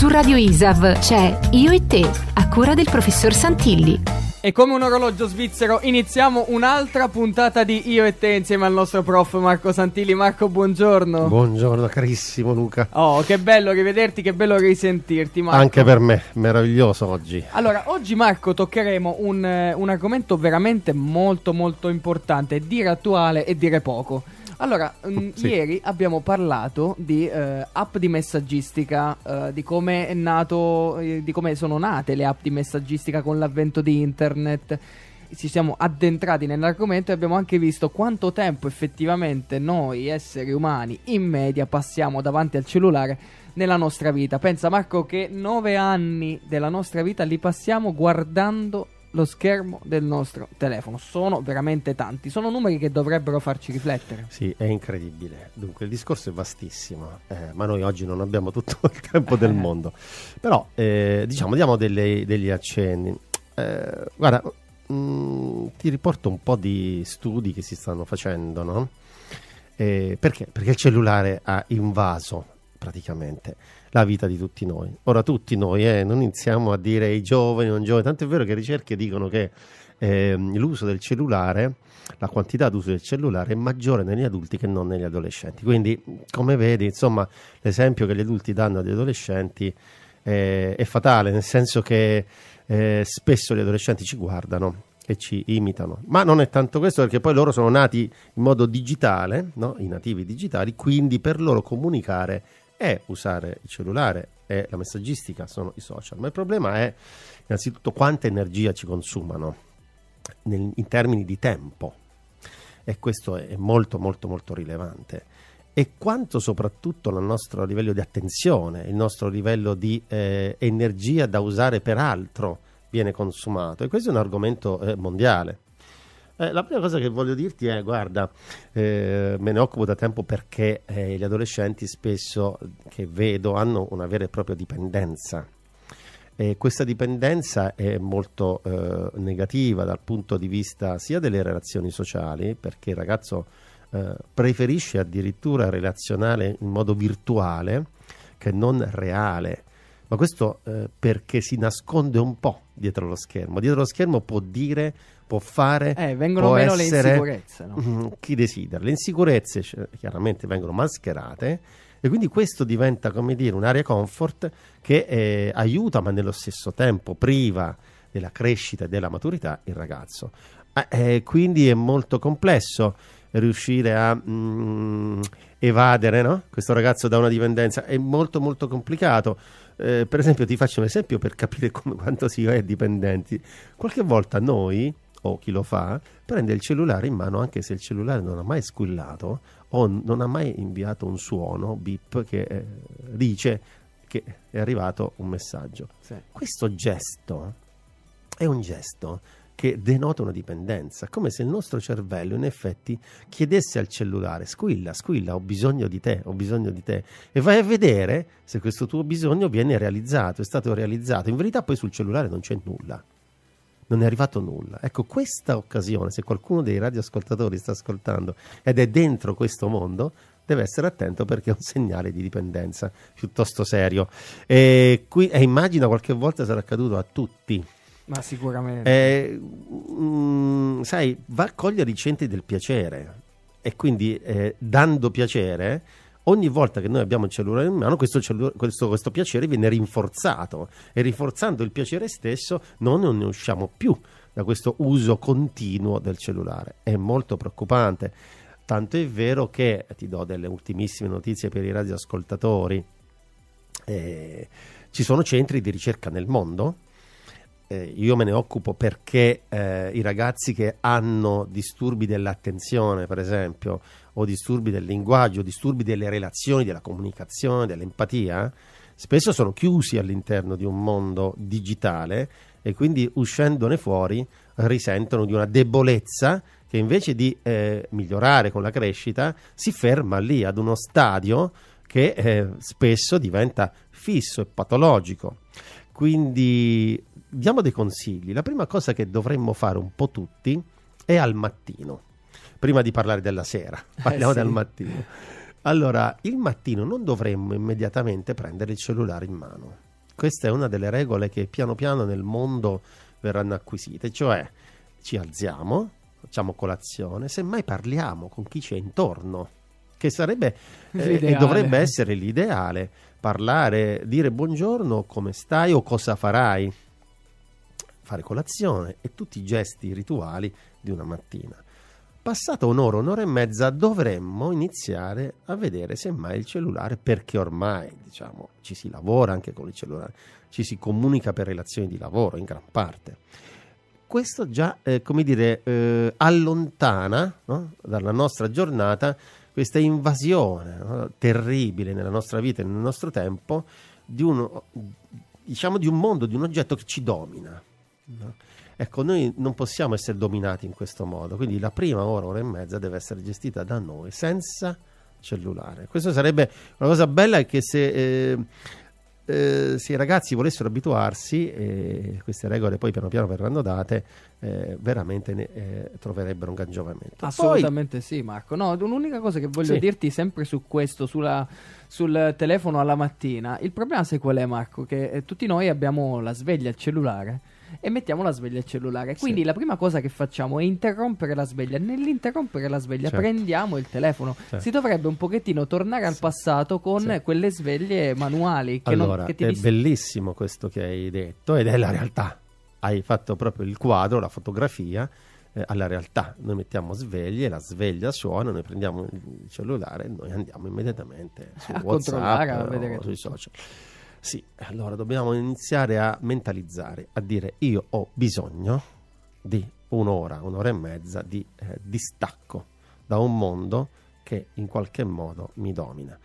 Su Radio ISAV c'è Io e te, a cura del professor Santilli. E come un orologio svizzero iniziamo un'altra puntata di Io e te insieme al nostro prof Marco Santilli. Marco, buongiorno. Buongiorno carissimo Luca. Oh, che bello rivederti, che bello risentirti Marco. Anche per me, meraviglioso oggi. Allora, oggi Marco toccheremo un, eh, un argomento veramente molto molto importante, dire attuale e dire poco. Allora, mm, oh, sì. ieri abbiamo parlato di eh, app di messaggistica, eh, di come è nato, eh, di come sono nate le app di messaggistica con l'avvento di internet. Ci siamo addentrati nell'argomento e abbiamo anche visto quanto tempo effettivamente noi esseri umani in media passiamo davanti al cellulare nella nostra vita. Pensa Marco che nove anni della nostra vita li passiamo guardando lo schermo del nostro telefono. Sono veramente tanti, sono numeri che dovrebbero farci riflettere. Sì, è incredibile. Dunque, il discorso è vastissimo, eh, ma noi oggi non abbiamo tutto il tempo del eh. mondo. Però, eh, diciamo, diamo delle, degli accenni. Eh, guarda, mh, mm, ti riporto un po' di studi che si stanno facendo, no? Eh, perché? Perché il cellulare ha invaso praticamente la vita di tutti noi. Ora tutti noi, eh, non iniziamo a dire i giovani, non giovani, tanto è vero che ricerche dicono che eh, l'uso del cellulare, la quantità d'uso del cellulare è maggiore negli adulti che non negli adolescenti. Quindi come vedi, insomma, l'esempio che gli adulti danno agli adolescenti eh, è fatale, nel senso che eh, spesso gli adolescenti ci guardano e ci imitano. Ma non è tanto questo perché poi loro sono nati in modo digitale, no? i nativi digitali, quindi per loro comunicare è usare il cellulare, è la messaggistica, sono i social, ma il problema è innanzitutto quanta energia ci consumano nel, in termini di tempo e questo è molto molto molto rilevante e quanto soprattutto il nostro livello di attenzione, il nostro livello di eh, energia da usare per altro viene consumato e questo è un argomento eh, mondiale eh, la prima cosa che voglio dirti è, guarda, eh, me ne occupo da tempo perché eh, gli adolescenti spesso che vedo hanno una vera e propria dipendenza. E questa dipendenza è molto eh, negativa dal punto di vista sia delle relazioni sociali, perché il ragazzo eh, preferisce addirittura relazionare in modo virtuale che non reale, ma questo eh, perché si nasconde un po' dietro lo schermo. Dietro lo schermo può dire, può fare. Eh, vengono può meno essere, le insicurezze. No? Mm-hmm, chi desidera. Le insicurezze chiaramente vengono mascherate. E quindi questo diventa, come dire, un'area comfort che eh, aiuta, ma nello stesso tempo priva della crescita e della maturità il ragazzo. Ah, eh, quindi è molto complesso riuscire a mh, mm, evadere no? questo ragazzo da una dipendenza. È molto molto complicato eh, per esempio ti faccio un esempio per capire come, quanto si è dipendenti. Qualche volta noi, o chi lo fa, prende il cellulare in mano anche se il cellulare non ha mai squillato o non ha mai inviato un suono, bip, che eh, dice che è arrivato un messaggio. Sì. Questo gesto è un gesto che denota una dipendenza, come se il nostro cervello in effetti chiedesse al cellulare squilla, squilla, ho bisogno di te, ho bisogno di te e vai a vedere se questo tuo bisogno viene realizzato, è stato realizzato. In verità poi sul cellulare non c'è nulla. Non è arrivato nulla. Ecco, questa occasione, se qualcuno dei radioascoltatori sta ascoltando ed è dentro questo mondo, deve essere attento perché è un segnale di dipendenza piuttosto serio. E, qui, e immagino qualche volta sarà accaduto a tutti ma sicuramente. Eh, mh, mm, sai, va a cogliere i centri del piacere e quindi eh, dando piacere ogni volta che noi abbiamo il cellulare in mano, questo, cellula- questo, questo, piacere viene rinforzato e rinforzando il piacere stesso noi non ne usciamo più da questo uso continuo del cellulare. È molto preoccupante. Tanto è vero che ti do delle ultimissime notizie per i radioascoltatori. Eh, ci sono centri di ricerca nel mondo eh, io me ne occupo perché eh, i ragazzi che hanno disturbi dell'attenzione, per esempio, o disturbi del linguaggio, disturbi delle relazioni, della comunicazione, dell'empatia, spesso sono chiusi all'interno di un mondo digitale e quindi uscendone fuori risentono di una debolezza che invece di eh, migliorare con la crescita si ferma lì ad uno stadio che eh, spesso diventa fisso e patologico. Quindi diamo dei consigli. La prima cosa che dovremmo fare un po' tutti è al mattino, prima di parlare della sera, eh, parliamo eh sì. del mattino. Allora, il mattino non dovremmo immediatamente prendere il cellulare in mano. Questa è una delle regole che piano piano nel mondo verranno acquisite, cioè ci alziamo, facciamo colazione, semmai parliamo con chi c'è intorno che sarebbe eh, e dovrebbe essere l'ideale parlare, dire buongiorno, come stai o cosa farai fare colazione e tutti i gesti rituali di una mattina. Passata un'ora, un'ora e mezza dovremmo iniziare a vedere semmai il cellulare perché ormai diciamo, ci si lavora anche con il cellulare, ci si comunica per relazioni di lavoro in gran parte. Questo già, eh, come dire, eh, allontana no? dalla nostra giornata questa invasione no? terribile nella nostra vita e nel nostro tempo di, uno, diciamo, di un mondo, di un oggetto che ci domina Ecco, noi non possiamo essere dominati in questo modo, quindi la prima ora, ora e mezza deve essere gestita da noi, senza cellulare. Questo sarebbe una cosa bella è che se... Eh, eh, se i ragazzi volessero abituarsi, eh, queste regole poi piano piano verranno date, eh, veramente ne, eh, troverebbero un gran giovamento. Assolutamente poi... sì, Marco. No, un'unica cosa che voglio sì. dirti sempre su questo, sulla, sul telefono alla mattina. Il problema, sai qual è, Marco? Che eh, tutti noi abbiamo la sveglia, il cellulare e mettiamo la sveglia al cellulare. Quindi sì. la prima cosa che facciamo è interrompere la sveglia. Nell'interrompere la sveglia certo. prendiamo il telefono. Certo. Si dovrebbe un pochettino tornare al passato con quelle sveglie manuali. Che allora, non, che ti è dist- bellissimo questo che hai detto ed è la realtà. Hai fatto proprio il quadro, la fotografia eh, alla realtà. Noi mettiamo sveglie, la sveglia suona, noi prendiamo il cellulare e noi andiamo immediatamente su a WhatsApp a o tutto. sui social. Sì, allora dobbiamo iniziare a mentalizzare, a dire io ho bisogno di un'ora, un'ora e mezza di eh, distacco da un mondo che in qualche modo mi domina.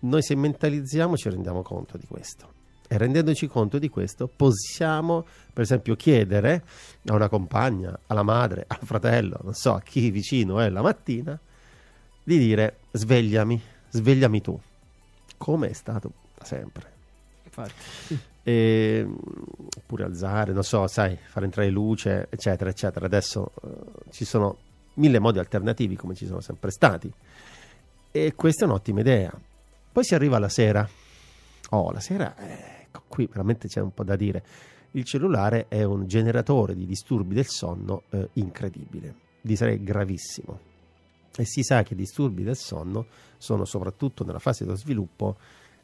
Noi se mentalizziamo ci rendiamo conto di questo e rendendoci conto di questo possiamo per esempio chiedere a una compagna, alla madre, al fratello, non so, a chi vicino è la mattina, di dire svegliami, svegliami tu, come è stato sempre Infatti. E, ehm, oppure alzare, non so, sai, far entrare luce, eccetera, eccetera. Adesso eh, ci sono mille modi alternativi come ci sono sempre stati. E questa è un'ottima idea. Poi si arriva alla sera. Oh, la sera, ecco, qui veramente c'è un po' da dire. Il cellulare è un generatore di disturbi del sonno eh, incredibile, direi gravissimo. E si sa che i disturbi del sonno sono soprattutto nella fase dello sviluppo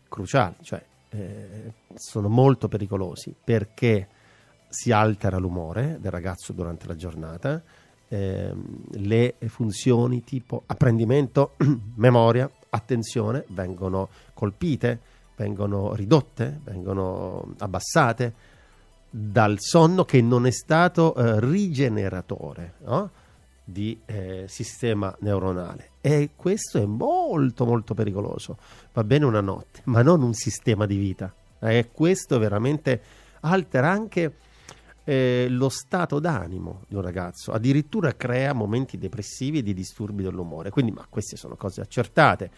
cruciali, cioè eh, sono molto pericolosi perché si altera l'umore del ragazzo durante la giornata, ehm, le funzioni tipo apprendimento, memoria, attenzione vengono colpite, vengono ridotte, vengono abbassate dal sonno che non è stato eh, rigeneratore no? di eh, sistema neuronale e questo è molto molto pericoloso. Va bene una notte, ma non un sistema di vita. E eh, questo veramente altera anche eh, lo stato d'animo di un ragazzo, addirittura crea momenti depressivi e di disturbi dell'umore. Quindi, ma queste sono cose accertate.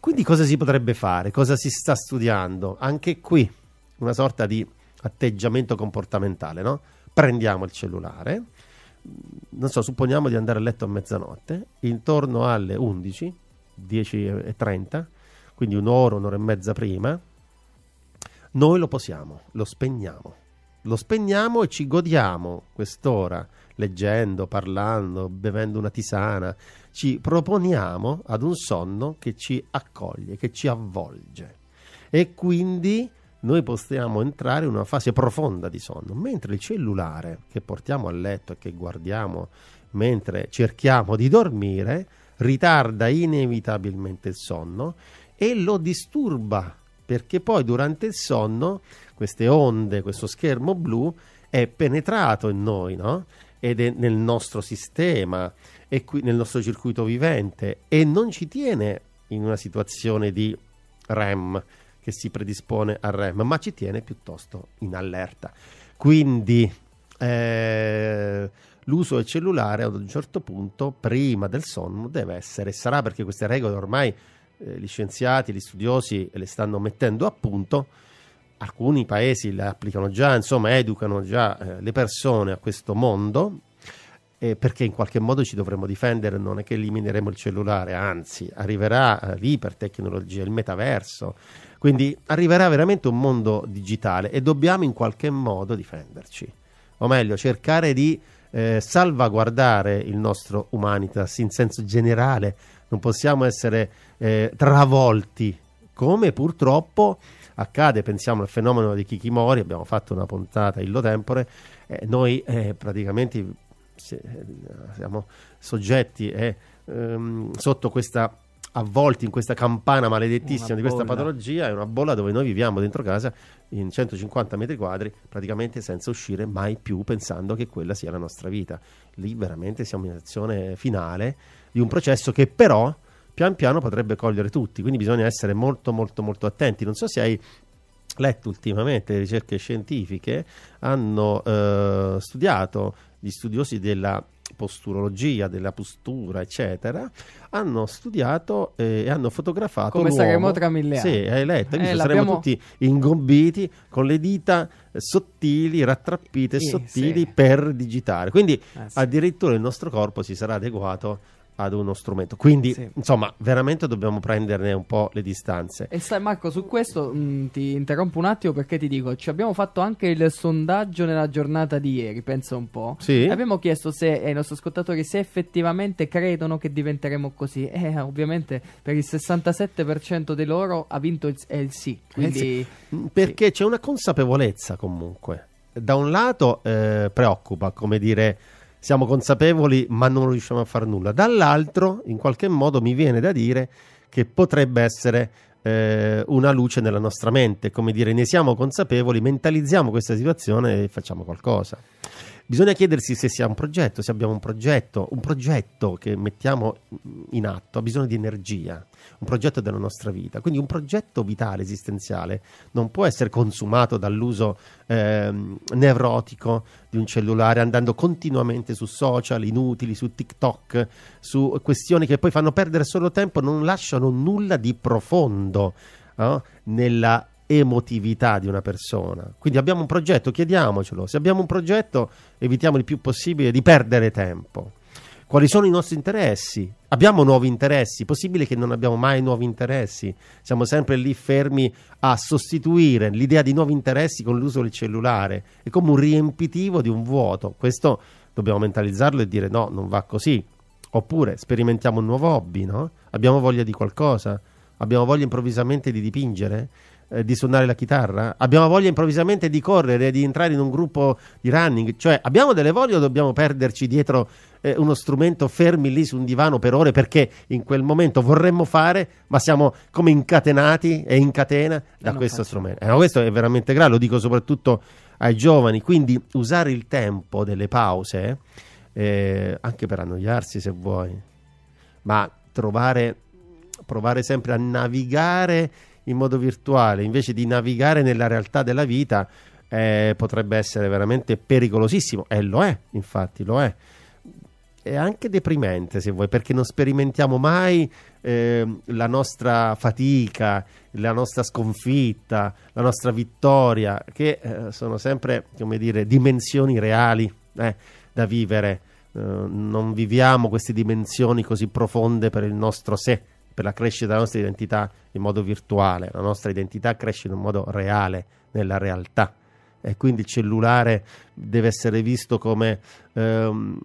Quindi cosa si potrebbe fare? Cosa si sta studiando? Anche qui una sorta di atteggiamento comportamentale, no? Prendiamo il cellulare, non so, supponiamo di andare a letto a mezzanotte, intorno alle 11, 10 e 30, quindi un'ora, un'ora e mezza prima, noi lo possiamo, lo spegniamo. Lo spegniamo e ci godiamo quest'ora leggendo, parlando, bevendo una tisana. Ci proponiamo ad un sonno che ci accoglie, che ci avvolge. E quindi noi possiamo entrare in una fase profonda di sonno, mentre il cellulare che portiamo a letto e che guardiamo mentre cerchiamo di dormire ritarda inevitabilmente il sonno e lo disturba perché poi durante il sonno queste onde, questo schermo blu è penetrato in noi, no? Ed è nel nostro sistema e qui nel nostro circuito vivente e non ci tiene in una situazione di REM, che si predispone al REM, ma ci tiene piuttosto in allerta. Quindi eh, l'uso del cellulare ad un certo punto, prima del sonno, deve essere, sarà perché queste regole ormai eh, gli scienziati, gli studiosi le stanno mettendo a punto, alcuni paesi le applicano già, insomma educano già eh, le persone a questo mondo, eh, perché in qualche modo ci dovremo difendere, non è che elimineremo il cellulare, anzi arriverà eh, l'ipertecnologia, il metaverso, quindi arriverà veramente un mondo digitale e dobbiamo in qualche modo difenderci, o meglio cercare di eh, salvaguardare il nostro humanitas in senso generale, non possiamo essere eh, travolti come purtroppo accade, pensiamo al fenomeno di Kikimori, abbiamo fatto una puntata illo tempore, eh, noi eh, praticamente eh, siamo soggetti e eh, ehm, sotto questa avvolti in questa campana maledettissima di questa patologia, è una bolla dove noi viviamo dentro casa in 150 metri quadri, praticamente senza uscire mai più pensando che quella sia la nostra vita. Lì veramente siamo in azione finale di un processo che però pian piano potrebbe cogliere tutti, quindi bisogna essere molto molto molto attenti. Non so se hai letto ultimamente, le ricerche scientifiche hanno eh, studiato gli studiosi della posturologia, della postura, eccetera, hanno studiato eh, e hanno fotografato come l'uomo. saremo tra mille anni. Sì, hai letto, eh, saremo tutti ingombiti con le dita eh, sottili, rattrappite, eh, sottili sì. per digitare. Quindi eh, sì. addirittura il nostro corpo si sarà adeguato ad uno strumento. Quindi, sì. insomma, veramente dobbiamo prenderne un po' le distanze. E sai, Marco, su questo mh, mm, ti interrompo un attimo perché ti dico: ci abbiamo fatto anche il sondaggio nella giornata di ieri. Pensa un po'. Sì. Abbiamo chiesto se, ai eh, nostri ascoltatori se effettivamente credono che diventeremo così. E eh, ovviamente per il 67% di loro ha vinto il, eh, il sì. Eh, quindi, eh sì. Mm, perché sì. c'è una consapevolezza comunque. Da un lato preoccupa, come dire siamo consapevoli ma non riusciamo a fare nulla. Dall'altro, in qualche modo, mi viene da dire che potrebbe essere eh, una luce nella nostra mente, come dire ne siamo consapevoli, mentalizziamo questa situazione e facciamo qualcosa. Bisogna chiedersi se sia un progetto, se abbiamo un progetto. Un progetto che mettiamo in atto ha bisogno di energia, un progetto della nostra vita. Quindi un progetto vitale, esistenziale, non può essere consumato dall'uso eh, nevrotico di un cellulare, andando continuamente su social, inutili, su TikTok, su questioni che poi fanno perdere solo tempo, non lasciano nulla di profondo. Eh, nella emotività di una persona. Quindi abbiamo un progetto, chiediamocelo. Se abbiamo un progetto, evitiamo il più possibile di perdere tempo. Quali sono i nostri interessi? Abbiamo nuovi interessi? Possibile che non abbiamo mai nuovi interessi? Siamo sempre lì fermi a sostituire l'idea di nuovi interessi con l'uso del cellulare. È come un riempitivo di un vuoto. Questo dobbiamo mentalizzarlo e dire no, non va così. Oppure sperimentiamo un nuovo hobby, no? Abbiamo voglia di qualcosa? Abbiamo voglia improvvisamente di dipingere? eh, di suonare la chitarra? Abbiamo voglia improvvisamente di correre, di entrare in un gruppo di running? Cioè, abbiamo delle voglie o dobbiamo perderci dietro eh, uno strumento fermi lì su un divano per ore perché in quel momento vorremmo fare, ma siamo come incatenati e in catena da eh, questo faccio. strumento? Eh, questo è veramente grave, lo dico soprattutto ai giovani. Quindi usare il tempo delle pause, eh, anche per annoiarsi se vuoi, ma trovare, provare sempre a navigare in modo virtuale, invece di navigare nella realtà della vita, eh, potrebbe essere veramente pericolosissimo. E lo è, infatti, lo è. È anche deprimente, se vuoi, perché non sperimentiamo mai eh, la nostra fatica, la nostra sconfitta, la nostra vittoria, che eh, sono sempre, come dire, dimensioni reali eh, da vivere. Eh, non viviamo queste dimensioni così profonde per il nostro sé per la crescita della nostra identità in modo virtuale, la nostra identità cresce in un modo reale, nella realtà. E quindi il cellulare deve essere visto come ehm,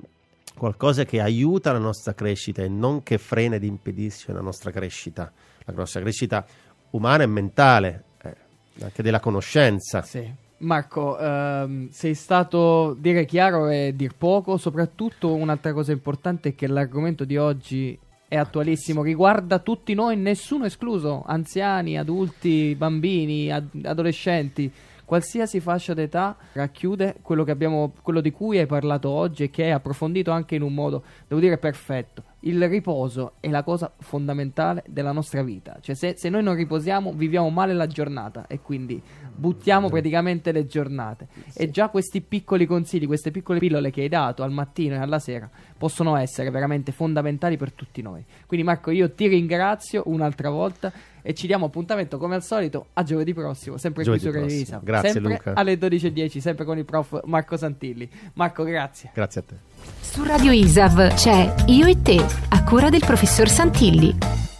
qualcosa che aiuta la nostra crescita e non che frena ed impedisce la nostra crescita, la nostra crescita umana e mentale, eh, anche della conoscenza. Sì. Marco, ehm, sei stato dire chiaro e dir poco, soprattutto un'altra cosa importante è che l'argomento di oggi è attualissimo, riguarda tutti noi, nessuno escluso, anziani, adulti, bambini, ad- adolescenti. Qualsiasi fascia d'età racchiude quello, abbiamo, quello di cui hai parlato oggi e che hai approfondito anche in un modo, devo dire, perfetto il riposo è la cosa fondamentale della nostra vita. Cioè, se, se, noi non riposiamo, viviamo male la giornata e quindi buttiamo praticamente le giornate. Sì. E già questi piccoli consigli, queste piccole pillole che hai dato al mattino e alla sera possono essere veramente fondamentali per tutti noi. Quindi, Marco, io ti ringrazio un'altra volta e ci diamo appuntamento come al solito a giovedì prossimo, sempre giovedì qui su prossimo. Revisa. Grazie sempre Luca. Alle 12.10, sempre con il prof Marco Santilli. Marco, grazie. Grazie a te. Su Radio ISAV c'è Io e te, a cura del professor Santilli.